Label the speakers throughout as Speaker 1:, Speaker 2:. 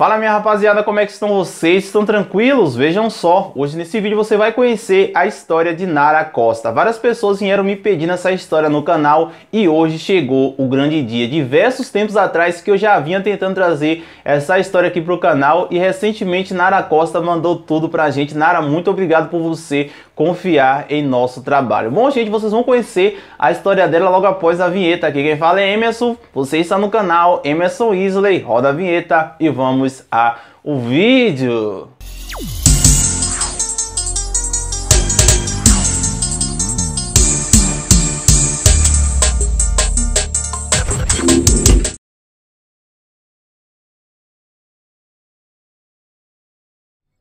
Speaker 1: Fala minha rapaziada, como é que estão vocês? Estão tranquilos? Vejam só, hoje nesse vídeo você vai conhecer a história de Nara Costa. Várias pessoas vieram me pedindo essa história no canal e hoje chegou o grande dia. Diversos tempos atrás que eu já vinha tentando trazer essa história aqui pro canal e recentemente Nara Costa mandou tudo pra gente. Nara, muito obrigado por você confiar em nosso trabalho. Bom gente, vocês vão conhecer a história dela logo após a vinheta aqui. Quem fala é Emerson, você está no canal Emerson Isley. Roda a vinheta e vamos vamos a o vídeo.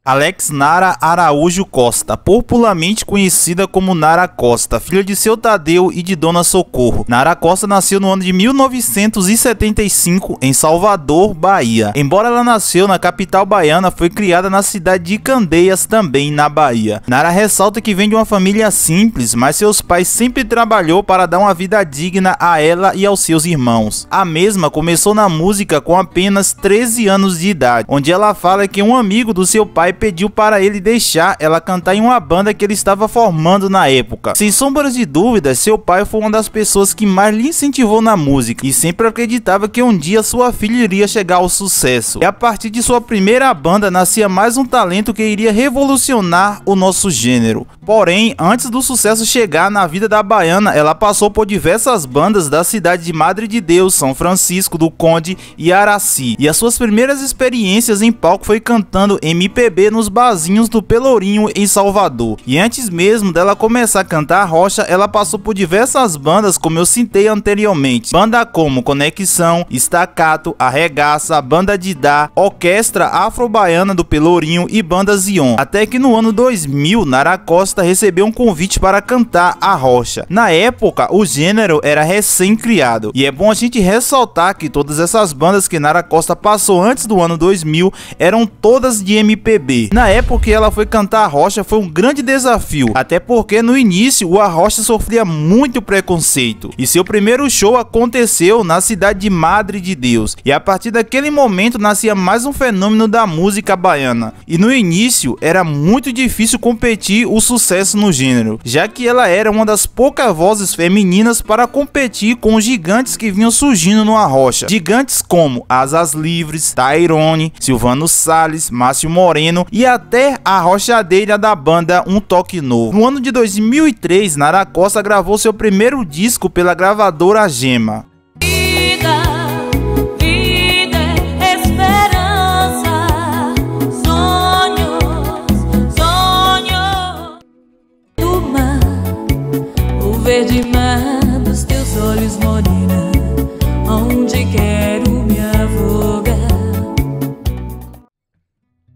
Speaker 1: Alex Nara Araújo Costa, popularmente conhecida como Nara Costa, filha de seu Tadeu e de Dona Socorro. Nara Costa nasceu no ano de 1975 em Salvador, Bahia. Embora ela nasceu na capital baiana, foi criada na cidade de Candeias, também na Bahia. Nara ressalta que vem de uma família simples, mas seus pais sempre trabalhou para dar uma vida digna a ela e aos seus irmãos. A mesma começou na música com apenas 13 anos de idade, onde ela fala que um amigo do seu pai pediu para ele deixar ela cantar em uma banda que ele estava formando na época. Sem sombras de dúvidas, seu pai foi uma das pessoas que mais lhe incentivou na música e sempre acreditava que um dia sua filha iria chegar ao sucesso. E a partir de sua primeira banda nascia mais um talento que iria revolucionar o nosso gênero. Porém, antes do sucesso chegar na vida da baiana, ela passou por diversas bandas da cidade de Madre de Deus, São Francisco do Conde e Araci. E as suas primeiras experiências em palco foi cantando MPB nos barzinhos do Pelourinho em Salvador. E antes mesmo dela começar a cantar Rocha, ela passou por diversas bandas como eu citei anteriormente. Banda como Conexão, Estacato, Arregaça, Banda de Dá, Orquestra Afro-Baiana do Pelourinho e Banda Zion. Até que no ano 2000, Nara Costa recebeu um convite para cantar a Rocha. Na época, o gênero era recém-criado. E é bom a gente ressaltar que todas essas bandas que Nara Costa passou antes do ano 2000 eram todas de MPB na época que ela foi cantar a Rocha foi um grande desafio, até porque no início o Arrocha sofria muito preconceito e seu primeiro show aconteceu na cidade de Madre de Deus e a partir daquele momento nascia mais um fenômeno da música baiana e no início era muito difícil competir o sucesso no gênero, já que ela era uma das poucas vozes femininas para competir com os gigantes que vinham surgindo no Arrocha, gigantes como Asas Livres, Tyrone, Silvano Sales, Márcio Moreno Latino e até a rochadeira da banda Um Toque Novo. No ano de 2003, Nara Costa gravou seu primeiro disco pela gravadora Gema.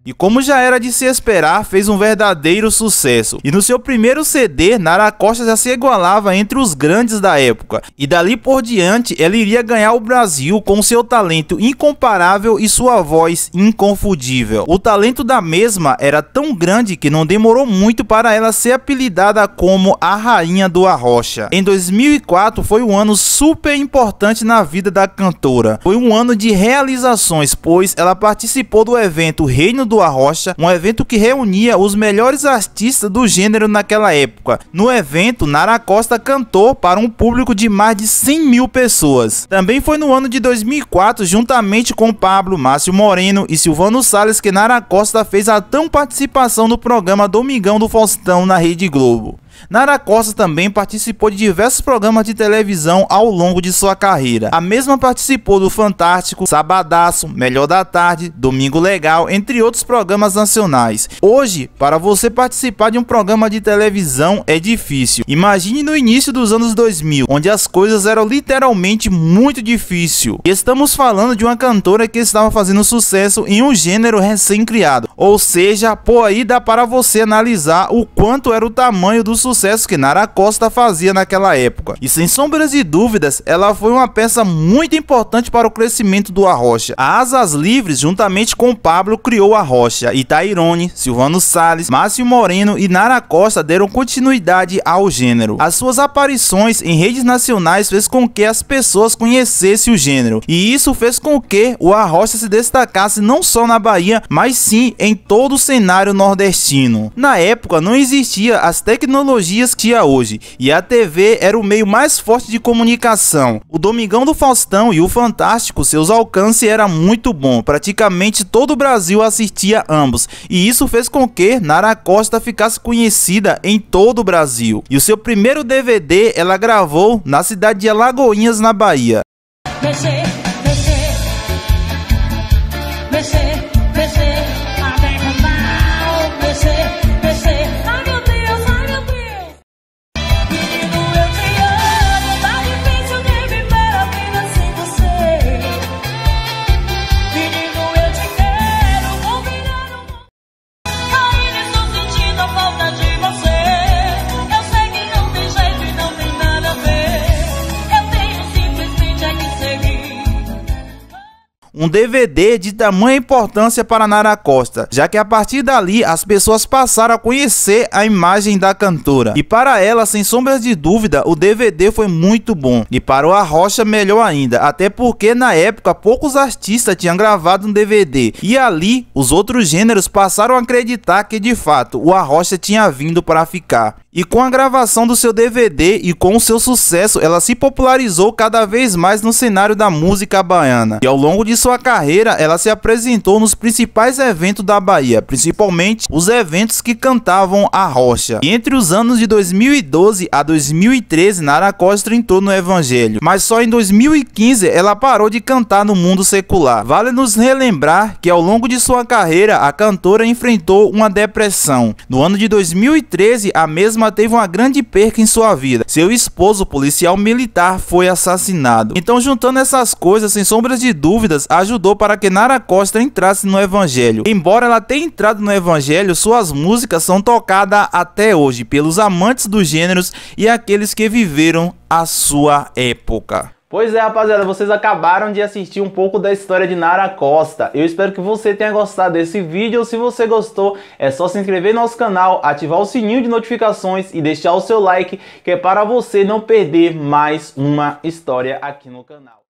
Speaker 1: E como já era de se esperar, fez um verdadeiro sucesso. E no seu primeiro CD, Nara Costa já se igualava entre os grandes da época. E dali por diante, ela iria ganhar o Brasil com seu talento incomparável e sua voz inconfundível. O talento da mesma era tão grande que não demorou muito para ela ser apelidada como a Rainha do Arrocha. Em 2004 foi um ano super importante na vida da cantora. Foi um ano de realizações, pois ela participou do evento Reino do do Arrocha, um evento que reunia os melhores artistas do gênero naquela época. No evento, Nara Costa cantou para um público de mais de 100 mil pessoas. Também foi no ano de 2004, juntamente com Pablo, Márcio Moreno e Silvano Salles, que Nara Costa fez a tão participação no programa Domingão do Faustão na Rede Globo. Nara Costa também participou de diversos programas de televisão ao longo de sua carreira. A mesma participou do Fantástico, Sabadaço, Melhor da Tarde, Domingo Legal, entre outros programas nacionais. Hoje, para você participar de um programa de televisão é difícil. Imagine no início dos anos 2000, onde as coisas eram literalmente muito difícil. Estamos falando de uma cantora que estava fazendo sucesso em um gênero recém-criado. Ou seja, por aí dá para você analisar o quanto era o tamanho do sucesso sucesso que Nara Costa fazia naquela época. E sem sombras de dúvidas, ela foi uma peça muito importante para o crescimento do Arrocha. A Asas Livres, juntamente com Pablo, criou Arrocha. E Tairone, Silvano Salles, Márcio Moreno e Nara Costa deram continuidade ao gênero. As suas aparições em redes nacionais fez com que as pessoas conhecessem o gênero. E isso fez com que o Arrocha se destacasse não só na Bahia, mas sim em todo o cenário nordestino. Na época, não existia as tecnologias tecnologias que há hoje, e a TV era o meio mais forte de comunicação. O Domingão do Faustão e o Fantástico, seus alcances era muito bom, praticamente todo o Brasil assistia ambos, e isso fez com que Nara Costa ficasse conhecida em todo o Brasil. E o seu primeiro DVD ela gravou na cidade de Alagoinhas, na Bahia. Deixei um DVD de tamanha importância para Nara Costa, já que a partir dali as pessoas passaram a conhecer a imagem da cantora. E para ela, sem sombras de dúvida, o DVD foi muito bom. E para o Arrocha, melhor ainda, até porque na época poucos artistas tinham gravado um DVD. E ali, os outros gêneros passaram a acreditar que de fato o Arrocha tinha vindo para ficar. E com a gravação do seu DVD e com o seu sucesso, ela se popularizou cada vez mais no cenário da música baiana. E ao longo de sua sua carreira, ela se apresentou nos principais eventos da Bahia, principalmente os eventos que cantavam a rocha. E entre os anos de 2012 a 2013, Nara Costa entrou no evangelho, mas só em 2015 ela parou de cantar no mundo secular. Vale nos relembrar que ao longo de sua carreira, a cantora enfrentou uma depressão. No ano de 2013, a mesma teve uma grande perca em sua vida. Seu esposo, policial militar, foi assassinado. Então, juntando essas coisas, sem sombras de dúvidas, a ajudou para que Nara Costa entrasse no evangelho. Embora ela tenha entrado no evangelho, suas músicas são tocadas até hoje pelos amantes dos gêneros e aqueles que viveram a sua época. Pois é, rapaziada, vocês acabaram de assistir um pouco da história de Nara Costa. Eu espero que você tenha gostado desse vídeo. Se você gostou, é só se inscrever no nosso canal, ativar o sininho de notificações e deixar o seu like, que é para você não perder mais uma história aqui no canal.